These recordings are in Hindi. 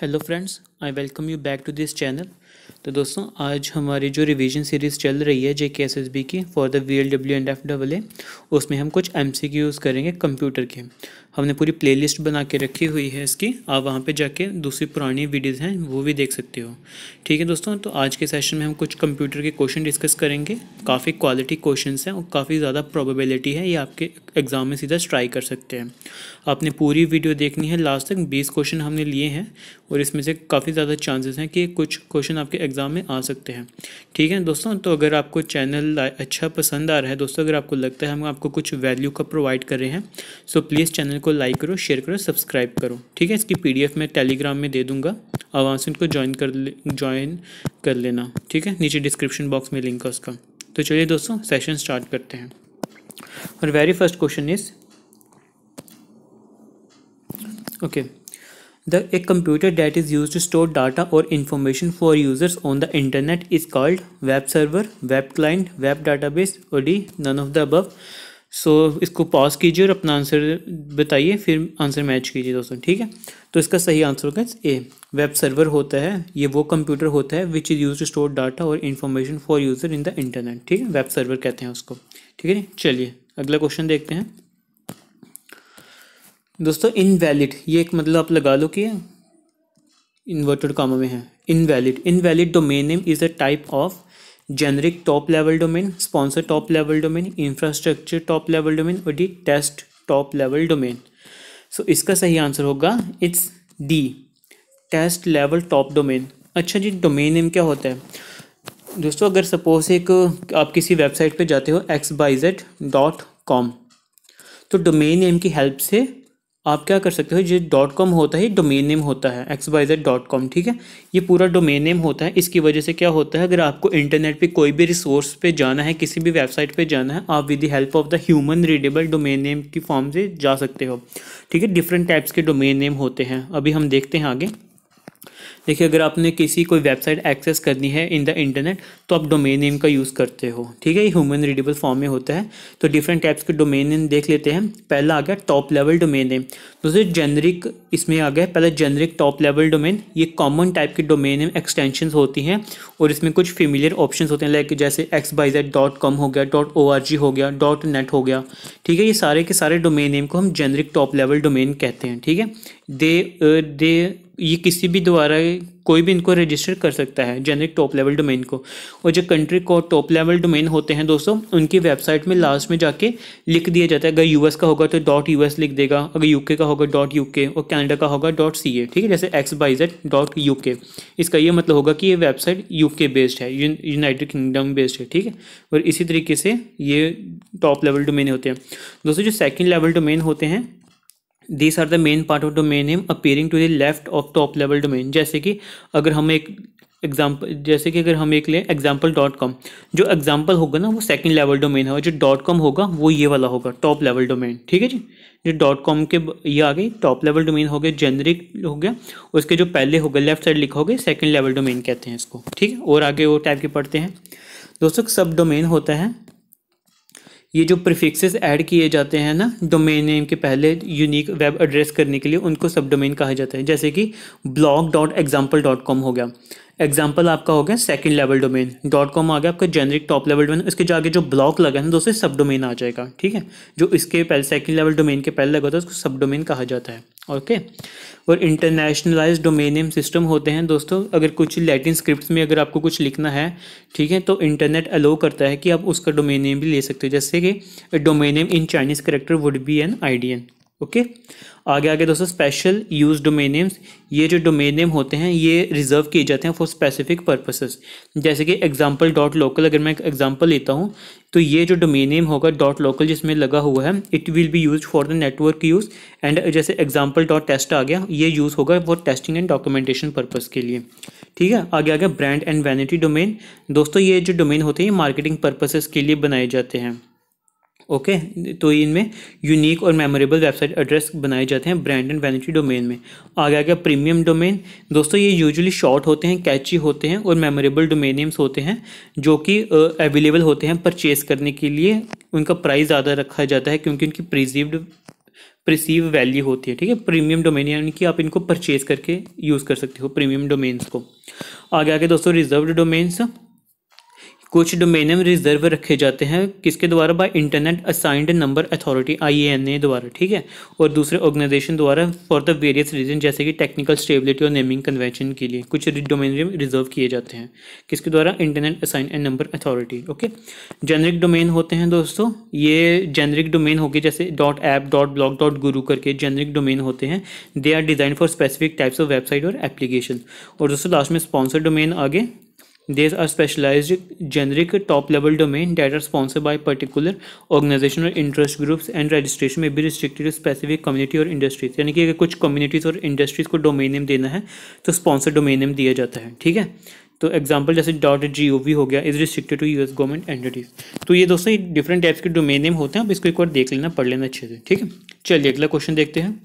Hello friends I welcome you back to this channel तो दोस्तों आज हमारी जो रिवीजन सीरीज़ चल रही है J K S S B की for the V L W and F double A उसमें हम कुछ एम सी क्यूज़ करेंगे कंप्यूटर के हमने पूरी प्ले लिस्ट बना के रखी हुई है इसकी आप वहाँ पर जाके दूसरी पुरानी वीडियोज़ हैं वो भी देख सकते हो ठीक है दोस्तों तो आज के सेशन में हम कुछ कंप्यूटर के क्वेश्चन डिस्कस करेंगे काफ़ी क्वालिटी क्वेश्चन हैं और काफ़ी ज़्यादा प्रॉबेबिलिटी है ये आपके एग्ज़ाम में सीधा ट्राई कर सकते हैं आपने पूरी वीडियो देखनी है लास्ट तक बीस क्वेश्चन हमने लिए हैं और इसमें से काफ़ी काफ़ी ज़्यादा चांसेस हैं कि कुछ क्वेश्चन आपके एग्ज़ाम में आ सकते हैं ठीक है दोस्तों तो अगर आपको चैनल अच्छा पसंद आ रहा है दोस्तों अगर आपको लगता है हम आपको कुछ वैल्यू का प्रोवाइड कर रहे हैं सो प्लीज़ चैनल को लाइक करो शेयर करो सब्सक्राइब करो ठीक है इसकी पी मैं टेलीग्राम में दे दूँगा और वहाँ से उनको ज्वाइन कर ज्वाइन कर लेना ठीक है नीचे डिस्क्रिप्शन बॉक्स में लिंक है उसका तो चलिए दोस्तों सेशन स्टार्ट करते हैं और very first question is okay The, a computer that is used to store data or information for users on the internet is called web server, web client, web database or D, none of the above. So so, इसको पॉज कीजिए और अपना आंसर बताइए फिर आंसर मैच कीजिए दोस्तों ठीक है तो इसका सही आंसर होगा ए वेब सर्वर होता है ये वो कंप्यूटर होता है which is use to store data और information for user in the internet ठीक है वेब सर्वर कहते हैं उसको ठीक है चलिए अगला क्वेश्चन देखते हैं दोस्तों इनवैलिड ये एक मतलब आप लगा लो कि इन्वर्टेड कामों में है invalid invalid domain name is a type of generic top level domain sponsor top level domain infrastructure top level domain और D test top level domain so इसका सही आंसर होगा it's D test level top domain अच्छा जी डोमेन नेम क्या होता है दोस्तों अगर सपोज एक आप किसी वेबसाइट पे जाते हो X Y Z dot com तो डोमेन नेम की हेल्प से आप क्या कर सकते हो जो डॉट कॉम होता है डोमेन नेम होता है X Y Z dot com ठीक है ये पूरा डोमेन नेम होता है इसकी वजह से क्या होता है अगर आपको इंटरनेट पे कोई भी रिसोर्स पे जाना है किसी भी वेबसाइट पे जाना है आप with the help of the human readable domain name की फॉर्म से जा सकते हो ठीक है डिफरेंट टाइप्स के डोमेन नेम होते हैं अभी हम देखते हैं आगे देखिए अगर आपने किसी कोई वेबसाइट एक्सेस करनी है इन द इंटरनेट तो आप डोमेन नेम का यूज़ करते हो ठीक है ये ह्यूमन रीडेबल फॉर्म में होता है तो डिफरेंट टाइप्स के डोमेन नेम देख लेते हैं पहला आ गया टॉप लेवल डोमेन नेम दूसरे जेनरिक इसमें आ गया पहला जेनरिक टॉप लेवल डोमेन ये कॉमन टाइप के डोमेन नेम एक्सटेंशन होती हैं और इसमें कुछ फेमिलियर ऑप्शन होते हैं लाइक जैसे X Y Z dot com हो गया डॉट ओ आर जी हो गया डॉट नेट हो गया ठीक है ये सारे के सारे डोमेन नेम को हम जेनरिक टॉप लेवल डोमेन कहते हैं ठीक है दे दे uh, ये किसी भी द्वारा कोई भी इनको रजिस्टर कर सकता है जेनरिक टॉप लेवल डोमेन को और जो कंट्री को टॉप लेवल डोमेन होते हैं दोस्तों उनकी वेबसाइट में लास्ट में जाके लिख दिया जाता है अगर यूएस का होगा तो डॉट यूएस लिख देगा अगर यूके का होगा डॉट यूके और कैनेडा का होगा डॉट सी ए ठीक है जैसे एक्स बाई जेड डॉट के इसका ये मतलब होगा कि ये वेबसाइट के बेस्ड है यूनाइटेड किंगडम बेस्ड है ठीक है और इसी तरीके से ये टॉप लेवल डोमेन होते हैं दोस्तों जो सेकेंड लेवल डोमेन होते हैं this are the main part of domain name appearing to the left of top level domain जैसे कि अगर हम एक एग्जाम्पल जैसे कि अगर हम एक लें एग्जाम्पल डॉट कॉम जो एग्जाम्पल होगा ना वो सेकंड लेवल डोमेन है और जो डॉट कॉम होगा वो ये वाला होगा टॉप लेवल डोमेन ठीक है जी जो डॉट कॉम के ये आ गई टॉप लेवल डोमेन हो गया जेनरिक हो गया उसके जो पहले हो गए लेफ्ट साइड लिखा हो गया सेकेंड लेवल डोमेन कहते हैं इसको ठीक है और आगे वो टाइप के पढ़ते हैं दोस्तों सब डोमेन होता है ये जो प्रीफिक्सेस ऐड किए जाते हैं ना डोमेन नेम के पहले यूनिक वेब एड्रेस करने के लिए उनको सब डोमेन कहा जाता है जैसे कि blog dot example dot com हो गया एग्जाम्पल आपका हो गया second level domain dot com आ गया आपका जेनरिक टॉप लेवल डोमेन इसके जाके जो ब्लॉक लगा है दोस्तों सब डोमेन आ जाएगा ठीक है जो इसके पहले सेकंड लेवल डोमेन के पहले लगा होता है उसको सब डोमेन कहा जाता है ओके और इंटरनेशनलाइज डोमेन नेम सिस्टम होते हैं दोस्तों अगर कुछ लैटिन स्क्रिप्ट में अगर आपको कुछ लिखना है ठीक है तो इंटरनेट अलो करता है कि आप उसका डोमेन नेम भी ले सकते हो जैसे कि domain name in Chinese character would be N I D N okay आगे आगे दोस्तों स्पेशल यूज डोमेन नेम्स ये जो डोमेन नेम होते हैं ये रिजर्व किए जाते हैं फॉर स्पेसिफिक पर्पसेस जैसे कि एग्जांपल डॉट लोकल अगर मैं एक एग्जांपल लेता हूँ तो ये जो डोमेन नेम होगा डॉट लोकल जिसमें लगा हुआ है it will be use for the network use and जैसे एग्जाम्पल डॉट टेस्ट आ गया ये यूज़ होगा for testing and documentation purpose के लिए ठीक है आगे आगे ब्रांड एंड वैनिटी डोमेन दोस्तों ये जो डोमेन होते हैं ये मार्केटिंग पर्पसेस के लिए बनाए जाते हैं ओके तो इनमें यूनिक और मेमोरेबल वेबसाइट एड्रेस बनाए जाते हैं ब्रांड एंड वैनिटी डोमेन में आगे आ गया प्रीमियम डोमेन दोस्तों ये यूजुअली शॉर्ट होते हैं कैची होते हैं और मेमोरेबल डोमेनियम्स होते हैं जो कि अवेलेबल होते हैं परचेस करने के लिए उनका प्राइस ज़्यादा रखा जाता है क्योंकि उनकी प्रिजीव्ड प्रिसीव वैल्यू होती है ठीक है प्रीमियम डोमेन यानी कि आप इनको परचेज करके यूज़ कर सकते हो प्रीमियम डोमेन्स को आगे आगे दोस्तों रिजर्व डोमेन्स कुछ डोमेनम रिजर्व रखे जाते हैं किसके द्वारा by internet assigned number authority I N A द्वारा ठीक है और दूसरे ऑर्गेनाइजेशन द्वारा फॉर द वेरियस रीजन जैसे कि टेक्निकल स्टेबिलिटी और नेमिंग कन्वेंशन के लिए कुछ डोमेन रिजर्व किए जाते हैं किसके द्वारा internet assigned and number authority okay generic domain होते हैं दोस्तों ये जेनरिक डोमेन होगी जैसे dot app dot blog dot guru करके जेनरिक डोमेन होते हैं they are design for specific types of website और एप्लीकेशन और दोस्तों लास्ट में स्पॉन्सर डोमेन आगे These are specialized generic top-level domain that are sponsored by particular organizational interest groups and registration may be restricted to specific community or industries यानी कि अगर कुछ communities और industries को domain name देना है तो sponsor domain name दिया जाता है ठीक है तो एग्जाम्पल जैसे डॉट जी ओ वी हो गया is restricted to U S government entities तो ये दोस्तों ये डिफरेंट टाइप्स के डोमेन नेम होते हैं आप इसको एक बार देख लेना पढ़ लेना अच्छे से ठीक है चलिए अगला क्वेश्चन देखते हैं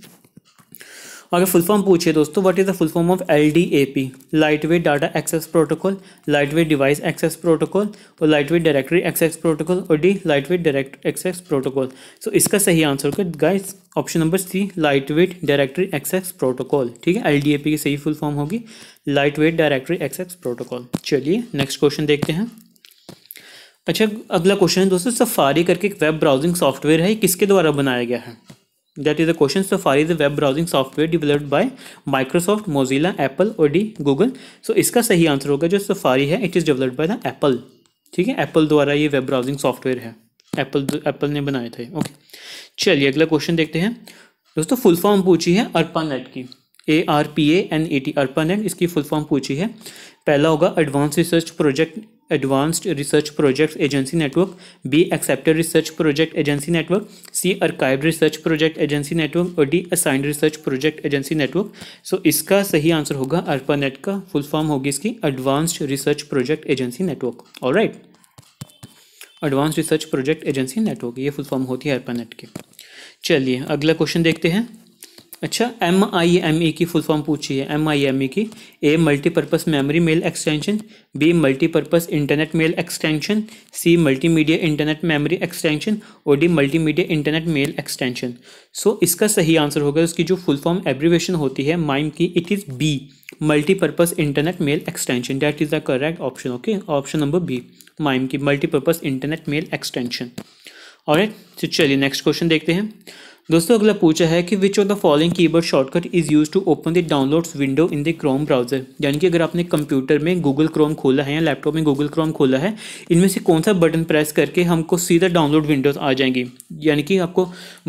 अगर फुल फॉर्म पूछे दोस्तों what is the full form of L D A P light weight data access protocol light weight device access protocol और light weight directory access protocol और D light weight direct access protocol so इसका सही आंसर होगा guys option number C light weight directory access protocol ठीक है एल डी ए पी की सही फुल फॉर्म होगी light weight directory access protocol चलिए नेक्स्ट क्वेश्चन देखते हैं अच्छा अगला क्वेश्चन है दोस्तों सफारी करके एक वेब ब्राउजिंग सॉफ्टवेयर है किसके द्वारा बनाया गया है that is the question safari is a web browsing software developed by microsoft mozilla apple और डी google so इसका सही आंसर होगा जो safari है it is developed by the apple ठीक है apple द्वारा ये web browsing software है apple apple ने बनाया था ओके okay. चलिए अगला क्वेश्चन देखते हैं दोस्तों फुल फॉर्म पूछी है अर्पानेट की A R P A N A T अर्पन एंड इसकी फुल फॉर्म पूछी है पहला होगा advance research project advanced research project agency network B accepted research project agency network C archive research project agency network और D assigned research project agency network so इसका सही आंसर होगा अर्पानेट का फुल फॉर्म होगी इसकी advanced research project agency network और right advance research project agency network ये फुल फॉर्म होती है अर्पानेट के चलिए अगला क्वेश्चन देखते हैं अच्छा एम आई एम ई की फुल फॉर्म पूछी है एम आई एम ई की A multipurpose memory mail extension B multipurpose internet mail extension C multimedia internet memory extension और D multimedia internet mail extension so इसका सही आंसर होगा उसकी जो फुल फॉर्म एब्रीवेशन होती है माइम की it is B multipurpose internet mail extension that is the correct option okay option number B MIME की मल्टीपर्पज़ इंटरनेट मेल एक्सटेंशन और चलिए नेक्स्ट क्वेश्चन देखते हैं दोस्तों अगला पूछा है कि which of the following keyboard shortcut is use to open the downloads window in the Chrome browser यानी कि अगर आपने कंप्यूटर में गूगल क्रोम खोला है या लैपटॉप में गूगल क्रोम खोला है इनमें से कौन सा बटन प्रेस करके हमको सीधा डाउनलोड विंडोज आ जाएंगी यानी कि आपको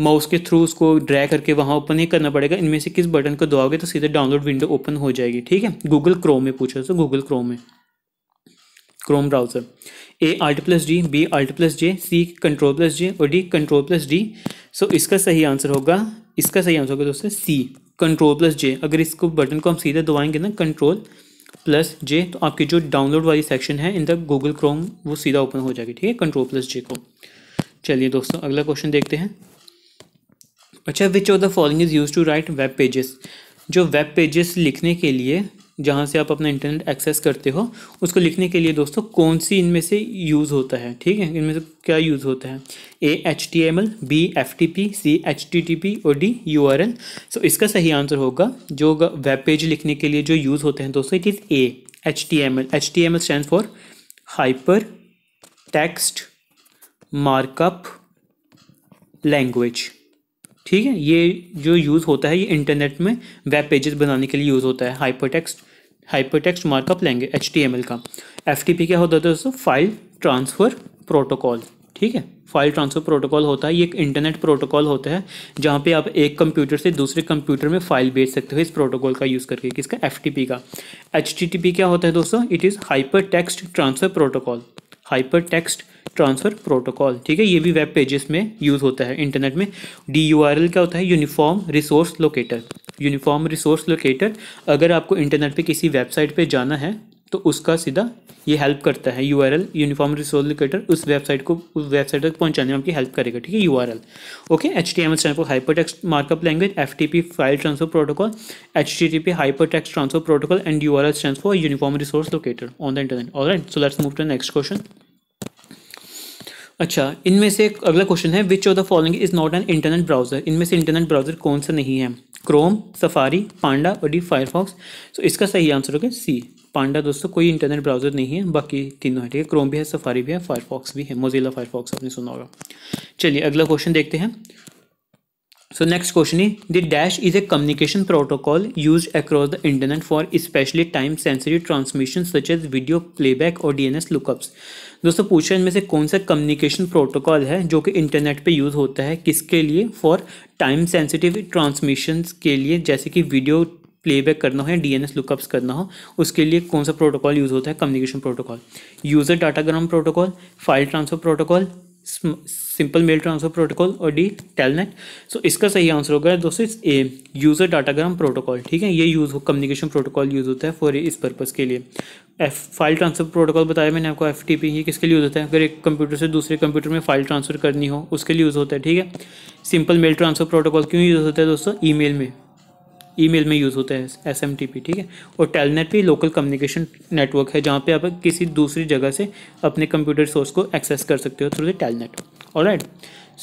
माउस के थ्रू उसको ड्रैग करके वहाँ ओपन ही करना पड़ेगा इनमें से किस बटन को दबाओगे तो सीधा डाउनलोड विंडो ओपन हो जाएगी ठीक है गूगल क्रोम में पूछा तो गूगल क्रोम में Chrome browser A alt plus D B alt plus J C control plus J और D control plus D so इसका सही आंसर होगा इसका सही आंसर होगा दोस्तों सी कंट्रोल प्लस जे अगर इसको बटन को हम सीधे दबाएंगे ना कंट्रोल प्लस जे तो आपकी जो डाउनलोड वाली सेक्शन है इन द गूगल क्रोम वो सीधा ओपन हो जाएगी ठीक है कंट्रोल प्लस जे को चलिए दोस्तों अगला क्वेश्चन देखते हैं अच्छा which of the following is use to write web pages जो वेब पेजेस लिखने के लिए जहाँ से आप अपना इंटरनेट एक्सेस करते हो उसको लिखने के लिए दोस्तों कौन सी इनमें से यूज़ होता है ठीक है इनमें से क्या यूज़ होता है A H T M L B F T P C H T T P और D U R L so इसका सही आंसर होगा जो वेब पेज लिखने के लिए जो यूज़ होते हैं दोस्तों it is A H T M L H T M L stand for hyper text markup language ठीक है ये जो यूज़ होता है ये इंटरनेट में वेब पेजेस बनाने के लिए यूज़ होता है hyper text hyper text markup language H का एफ क्या होता है दोस्तों फाइल ट्रांसफ़र प्रोटोकॉल ठीक है फाइल ट्रांसफ़र प्रोटोकॉल होता है ये एक इंटरनेट प्रोटोकॉल होता है जहाँ पे आप एक कंप्यूटर से दूसरे कंप्यूटर में फाइल भेज सकते हो इस प्रोटोकॉल का यूज़ करके किसका एफ का एच क्या होता है दोस्तों it is hyper text transfer protocol hyper text transfer protocol ठीक है ये भी वेब पेजेस में यूज़ होता है इंटरनेट में डी यू आर एल क्या होता है uniform resource locator uniform resource locator अगर आपको इंटरनेट पे किसी वेबसाइट पे जाना है तो उसका सीधा ये हेल्प करता है U R L uniform resource locator उस वेबसाइट को उस वेबसाइट तक पहुंचाने में आपकी हेल्प करेगा ठीक है U R L okay H T M S for hyper text markup language F T P file transfer protocol H T T P hyper text transfer protocol and U R L stand for uniform resource locator on the internet all right so let's move to next question अच्छा इनमें से अगला क्वेश्चन है which of the following is not an internet browser इनमें से इंटरनेट ब्राउजर कौन सा नहीं है क्रोम सफारी पांडा और डी फायरफॉक्स तो इसका सही आंसर होगा सी पांडा दोस्तों कोई इंटरनेट ब्राउजर नहीं है बाकी तीनों है ठीक है क्रोम भी है सफारी भी है फायरफॉक्स भी है मोजिला फायरफॉक्स आपने सुना होगा चलिए अगला क्वेश्चन देखते हैं सो नेक्स्ट क्वेश्चन है the dash is a communication protocol use across the internet for specially time sensitive transmission such as video playback और डीएनएस लुकअप्स दोस्तों पूछा इनमें से कौन सा कम्युनिकेशन प्रोटोकॉल है जो कि इंटरनेट पे यूज़ होता है किसके लिए फॉर टाइम सेंसिटिव ट्रांसमिशन के लिए जैसे कि वीडियो प्लेबैक करना हो या डीएनएस लुकअप्स करना हो उसके लिए कौन सा प्रोटोकॉल यूज़ होता है communication protocol user datagram protocol file transfer protocol simple mail transfer protocol और डी टेलनेट सो इसका सही आंसर होगा दोस्तों ए यूज़र डाटाग्राम प्रोटोकॉल ठीक है ये यूज़ हो कम्युनिकेशन प्रोटोकॉल यूज़ होता है फॉर इस पर्पज़ के लिए एफ फाइल ट्रांसफर प्रोटोकॉल बताया मैंने आपको एफ टी पी ये किसके लिए यूज़ होता है अगर एक कंप्यूटर से दूसरे कंप्यूटर में फाइल ट्रांसफर करनी हो उसके लिए यूज़ होता है ठीक है सिंपल मेल ट्रांसफर प्रोटोकॉल क्यों यूज़ होता है दोस्तों ई मेल में ईमेल में यूज़ होता है एस एम टी पी ठीक है और टेलनेट भी लोकल कम्युनिकेशन नेटवर्क है जहाँ पे आप किसी दूसरी जगह से अपने कंप्यूटर सोर्स को एक्सेस कर सकते हो through the telnet all right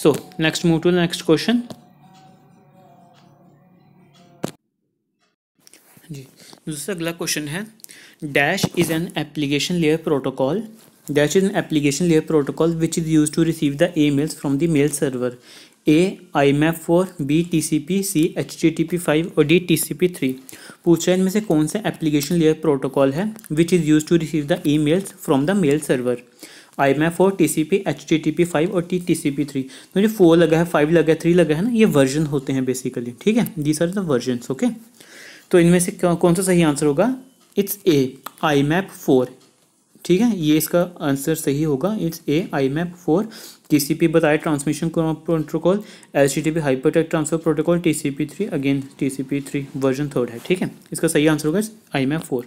so next move to next question जी दूसरा अगला क्वेश्चन है dash is an application layer protocol Dash is an application layer protocol which is used to receive the emails from the mail server A IMAP four B T C P C H T T P five और D T C P three पूछा है इनमें से कौन सा एप्लीकेशन लेयर प्रोटोकॉल है which is use to receive the emails from the mail server IMAP four T C P H T T P five और T T C P three तो जो फोर लगा है फाइव लगा है थ्री लगा है ना ये वर्जन होते हैं बेसिकली ठीक है these are the version okay तो इनमें से कौन सा सही आंसर होगा it's A IMAP four ठीक है ये इसका आंसर सही होगा it's A IMAP four T C P बताया transmission protocol L C T P hypertext transfer protocol T C P three again T C P three version third है ठीक है इसका सही आंसर होगा आई मैप फोर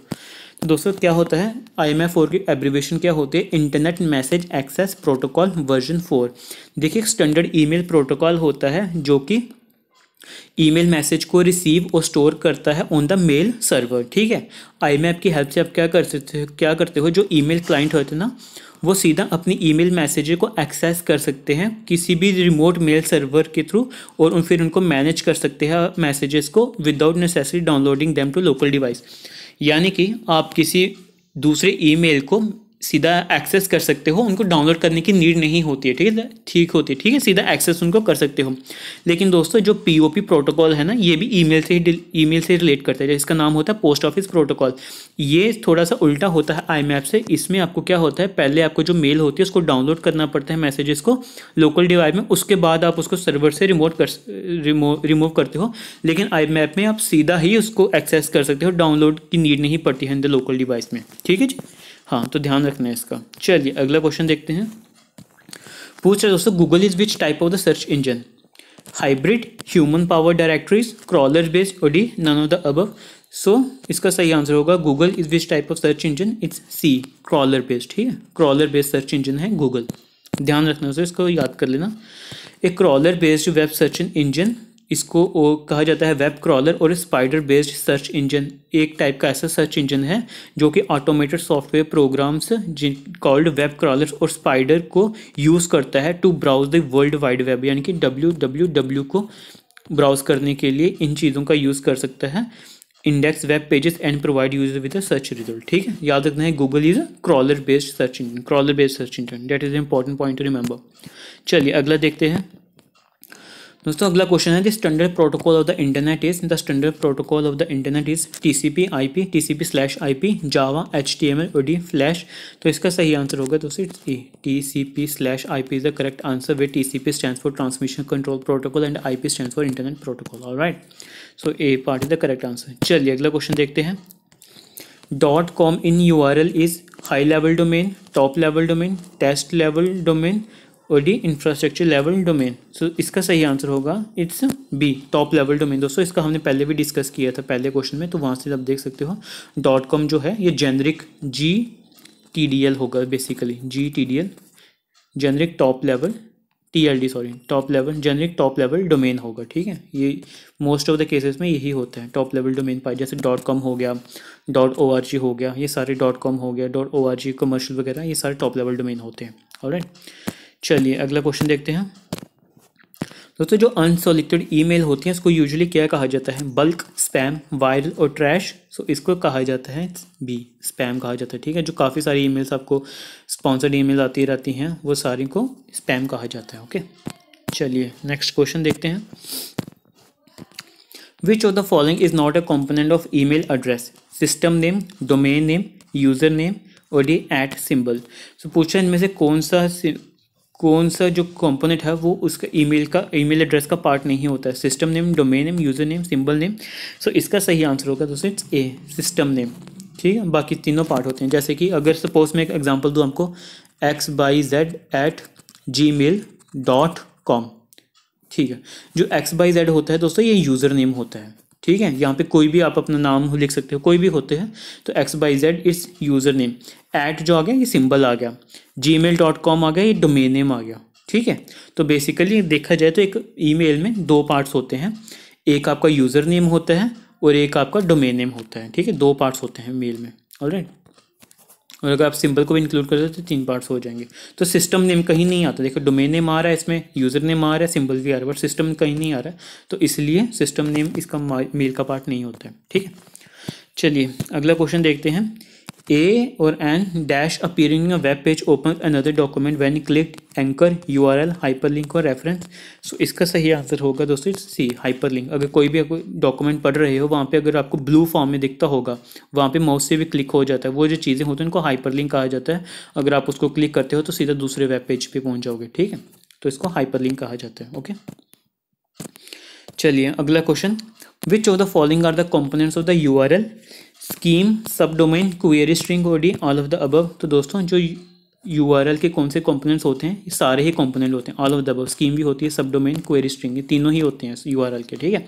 तो दोस्तों क्या होता है आई एम फोर की एब्रीवेशन क्या होती है internet message access protocol version four देखिए स्टैंडर्ड ईमेल प्रोटोकॉल होता है जो कि ईमेल मैसेज को रिसीव और स्टोर करता है ऑन द मेल सर्वर ठीक है आई मैप की हेल्प से आप क्या कर सकते हो क्या करते हो जो ईमेल क्लाइंट होते हैं ना वो सीधा अपनी ईमेल मैसेज को एक्सेस कर सकते हैं किसी भी रिमोट मेल सर्वर के थ्रू और उन फिर उनको मैनेज कर सकते हैं मैसेजेस को without necessary downloading them to local device यानी कि आप किसी दूसरे ईमेल को सीधा एक्सेस कर सकते हो उनको डाउनलोड करने की नीड नहीं होती है ठीक है ठीक होती है ठीक है सीधा एक्सेस उनको कर सकते हो लेकिन दोस्तों जो पीओपी प्रोटोकॉल है ना ये भी ईमेल से ही ईमेल से रिलेट करता है जिसका नाम होता है पोस्ट ऑफिस प्रोटोकॉल ये थोड़ा सा उल्टा होता है आई से इसमें आपको क्या होता है पहले आपको जो मेल होती है उसको डाउनलोड करना पड़ता है मैसेजेस को लोकल डिवाइस में उसके बाद आप उसको सर्वर से रिमोट कर रिमो, रिमूव करते हो लेकिन आई में आप सीधा ही उसको एक्सेस कर सकते हो डाउनलोड की नीड नहीं पड़ती है इन द लोकल डिवाइस में ठीक है जी हाँ तो ध्यान रखना है इसका चलिए अगला क्वेश्चन देखते हैं पूछ रहे दोस्तों Google is which type of the search engine hybrid human power directories crawler based or D none of the above so इसका सही आंसर होगा Google is which type of search engine it's C crawler based ठीक है क्रॉलर बेस्ड सर्च इंजन है गूगल ध्यान रखना है इसको याद कर लेना A crawler based web search engine इसको कहा जाता है वेब क्रॉलर और स्पाइडर बेस्ड सर्च इंजन एक टाइप का ऐसा सर्च इंजन है जो कि ऑटोमेटेड सॉफ्टवेयर प्रोग्राम्स जिन कॉल्ड वेब क्रॉलर्स और स्पाइडर को यूज़ करता है to browse the world wide web यानी कि डब्ल्यू डब्ल्यू डब्ल्यू को ब्राउज करने के लिए इन चीज़ों का यूज़ कर सकता है index web pages and provide user with search result ठीक है याद रखना है Google is crawler based search engine crawler based search engine that is important point to remember चलिए अगला देखते हैं दोस्तों अगला क्वेश्चन है the standard protocol of the internet is the standard protocol of the internet is TCP IP TCP slash IP Java HTML or D flash तो इसका सही आंसर होगा दोस्तों it's E TCP slash IP is the correct answer way TCP stand for transmission control protocol and IP stand for internet protocol right so A part is the correct answer चलिए अगला क्वेश्चन देखते हैं dot com in U R L is high level domain top level domain test level domain और D infrastructure level domain so इसका सही आंसर होगा it's B top level domain दोस्तों इसका हमने पहले भी डिस्कस किया था पहले क्वेश्चन में तो वहाँ से आप देख सकते हो डॉट कॉम जो है ये generic G T D L होगा basically G T D L generic top level T L D sorry top level generic top level domain होगा ठीक है ये मोस्ट ऑफ द केसेस में यही होता है टॉप लेवल डोमेन पाए जैसे डॉट कॉम हो गया डॉट ओ आर जी हो गया ये सारे डॉट कॉम हो गया dot O R G commercial वगैरह ये सारे टॉप लेवल डोमेन होते हैं और चलिए अगला क्वेश्चन देखते हैं दोस्तों जो ई ईमेल होती हैं इसको यूजुअली क्या कहा जाता है बल्क स्पैम वायरल और ट्रैश सो इसको कहा जाता है बी स्पैम कहा जाता है ठीक है जो काफ़ी सारी ईमेल्स आपको स्पॉन्सर्ड ईमेल आती रहती हैं वो सारी को स्पैम कहा जाता है ओके चलिए नेक्स्ट क्वेश्चन देखते हैं which of the following is not a component of email address system name domain name user name और डी एट सिंबल सो पूछा इनमें से कौन सा कौन सा जो कंपोनेंट है वो उसका ईमेल का ईमेल एड्रेस का पार्ट नहीं होता है system name domain name user name symbol name so इसका सही आंसर होगा दोस्तों इट्स ए सिस्टम नेम ठीक है बाकी तीनों पार्ट होते हैं जैसे कि अगर सपोज मैं एक एग्जांपल दूँ हमको X Y Z at Gmail dot com ठीक है जो एक्स बाई जेड होता है दोस्तों ये यूज़र नेम होता है ठीक है यहाँ पे कोई भी आप अपना नाम लिख सकते हो कोई भी होते हैं तो X Y Z it's user name at जो आ गया ये सिंबल आ गया जी मेल डॉट कॉम आ गया ये डोमेन नेम आ गया ठीक है तो बेसिकली देखा जाए तो एक ईमेल में दो पार्ट्स होते हैं एक आपका यूज़र नेम होता है और एक आपका डोमेन नेम होता है ठीक है दो पार्ट्स होते हैं मेल में ऑलराइट और अगर आप सिंपल को भी इंक्लूड कर सकते तो तीन पार्ट्स हो जाएंगे तो सिस्टम नेम कहीं नहीं आता देखो डोमेन नेम आ रहा है इसमें यूज़र नेम आ रहा है सिंपल भी आ रहा है बट सिस्टम कहीं नहीं आ रहा है तो इसलिए सिस्टम नेम इसका मेल का पार्ट नहीं होता है ठीक है चलिए अगला क्वेश्चन देखते हैं A or an dash appearing in a web page opens another document when clicked anchor URL hyperlink or reference so इसका सही आंसर होगा दोस्तों सी हाइपरलिंक अगर कोई भी डॉक्यूमेंट पढ़ रहे हो वहाँ पे अगर आपको ब्लू फॉर्म में दिखता होगा वहाँ पे माउस से भी क्लिक हो जाता है वो जो चीज़ें होती हैं उनको हाइपरलिंक कहा जाता है अगर आप उसको क्लिक करते हो तो सीधा दूसरे वेब पेज पे पहुँच जाओगे ठीक है तो इसको हाइपरलिंक कहा जाता है ओके चलिए अगला question which of the following are the components of the U R L scheme sub domain query string or D all of the above तो दोस्तों जो यू के कौन से कंपोनेंट्स होते हैं ये सारे ही कंपोनेंट होते हैं all of the above scheme भी होती है सब डोमेन क्वेरी स्ट्रिंग ये तीनों ही होते हैं यू के ठीक है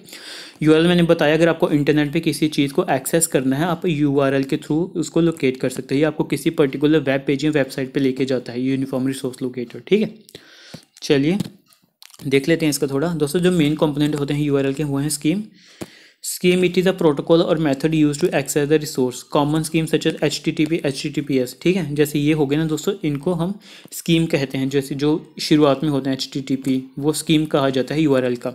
यू मैंने बताया अगर आपको इंटरनेट पे किसी चीज़ को एक्सेस करना है आप यू के थ्रू उसको लोकेट कर सकते हैं ये आपको किसी पर्टिकुलर वेब पेज या वेबसाइट पर लेके जाता है यूनिफॉर्म रिसोर्स लोकेटर ठीक है चलिए देख लेते हैं इसका थोड़ा दोस्तों जो मेन कॉम्पोनेंट होते हैं यू के वो हैं scheme scheme it is a protocol और use to access the resource common scheme such as H T T P H T T P S ठीक है जैसे ये हो गए ना दोस्तों इनको हम स्कीम कहते हैं जैसे जो शुरुआत में होते हैं एच टी टी पी वो स्कीम कहा जाता है यू आर एल का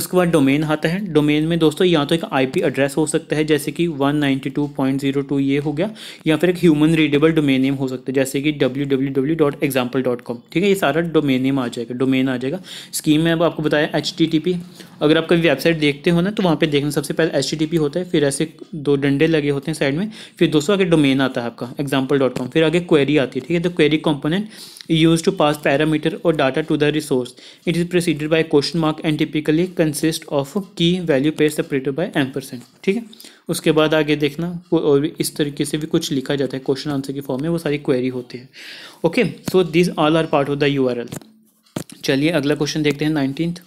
उसके बाद डोमेन आता है डोमेन में दोस्तों या तो एक आई पी एड्रेस हो सकता है जैसे कि one two point zero two ये हो गया या फिर एक ह्यूमन रीडेबल डोमेन नेम हो सकता है जैसे कि W W W dot dot example com ठीक है ये सारा डोमेन नेम आ जाएगा डोमेन आ जाएगा स्कीम में अब आपको बताया एच टी टी पी अगर आप कभी वेबसाइट देखते हो ना तो वहाँ पर देखना सबसे पहले एच होता है फिर ऐसे दो डंडे लगे होते हैं साइड में फिर दोस्तों आगे डोमेन आता है आपका एग्जाम्पल डॉट कॉम फिर आगे क्वेरी आती है ठीक है तो query component use to pass parameter और data to the resource it is proceeded by question mark and typically consist of key value pair separated by ampersand ठीक है उसके बाद आगे देखना और भी इस तरीके से भी कुछ लिखा जाता है क्वेश्चन आंसर के फॉर्म में वो सारी क्वेरी होती है okay so this all are part of the U चलिए अगला क्वेश्चन देखते हैं nineteenth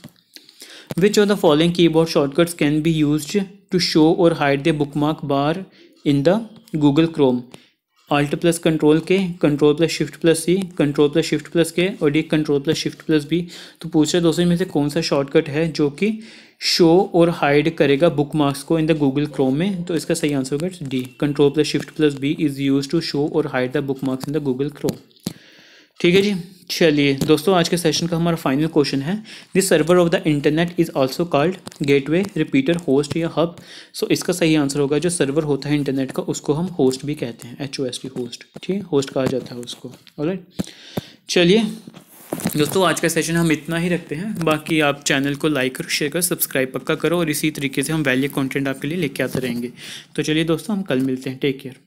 the following keyboard shortcuts can be use to show और hide the bookmark bar in the Google Chrome alt plus control K control plus shift plus C control plus shift plus K और D control plus shift plus B तो पूछ रहे दोस्तों इनमें से कौन सा शॉर्टकट है जो कि शो और हाइड करेगा बुक मार्क्स को इन द गूगल क्रोम में तो इसका सही आंसर होगा D control plus shift plus B is use to show और hide the bookmarks in the Google Chrome ठीक है जी चलिए दोस्तों आज के सेशन का हमारा फाइनल क्वेश्चन है this server of the internet is also called gateway repeater host या हब सो इसका सही आंसर होगा जो सर्वर होता है इंटरनेट का उसको हम होस्ट भी कहते हैं H O S T host ठीक है होस्ट कहा जाता है उसको और चलिए दोस्तों आज का सेशन हम इतना ही रखते हैं बाकी आप चैनल को लाइक करो शेयर करो सब्सक्राइब पक्का करो और इसी तरीके से हम वैल्यू कॉन्टेंट आपके लिए लेके आते रहेंगे तो चलिए दोस्तों हम कल मिलते हैं टेक केयर